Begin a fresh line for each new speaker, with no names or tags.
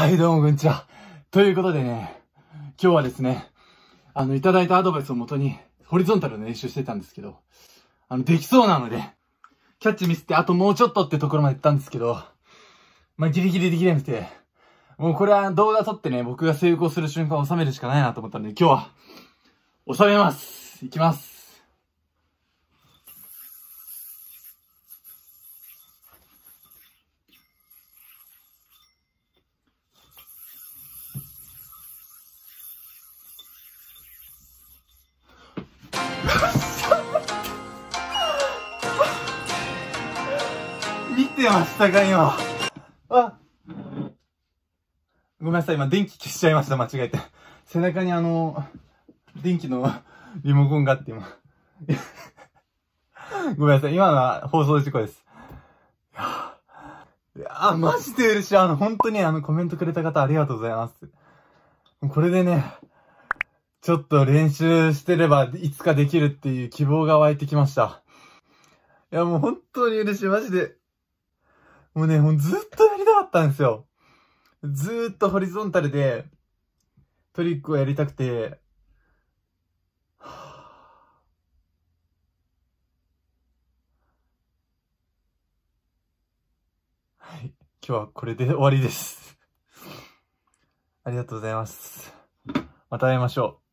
はい、どうも、こんにちは。ということでね、今日はですね、あの、いただいたアドバイスをもとに、ホリゾンタルの練習してたんですけど、あの、できそうなので、キャッチミスってあともうちょっとってところまで行ったんですけど、まあ、ギリギリできなくて、もうこれは動画撮ってね、僕が成功する瞬間を収めるしかないなと思ったんで、今日は、収めます行きます見てましたか、今。あごめんなさい、今電気消しちゃいました、間違えて。背中にあの、電気の リモコンがあって今。ごめんなさい、今のは放送事故です。いやマジで嬉しい。あの、本当にあの、コメントくれた方ありがとうございます。これでね、ちょっと練習してればいつかできるっていう希望が湧いてきました。
いや、もう本当に嬉しい。マジでもうね、もうずっとやりたかったんですよ。ずーっとホリゾンタルでトリックをやりたくて、は
い。今日はこれで終わり
です。ありがとうございます。また会いましょう。